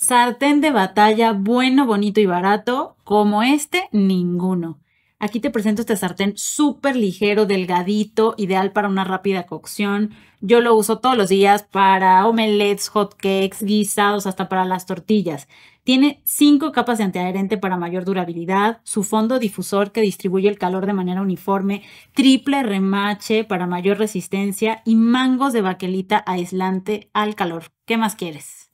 Sartén de batalla, bueno, bonito y barato, como este, ninguno. Aquí te presento este sartén súper ligero, delgadito, ideal para una rápida cocción. Yo lo uso todos los días para omelets, hotcakes, guisados, hasta para las tortillas. Tiene cinco capas de antiadherente para mayor durabilidad, su fondo difusor que distribuye el calor de manera uniforme, triple remache para mayor resistencia y mangos de baquelita aislante al calor. ¿Qué más quieres?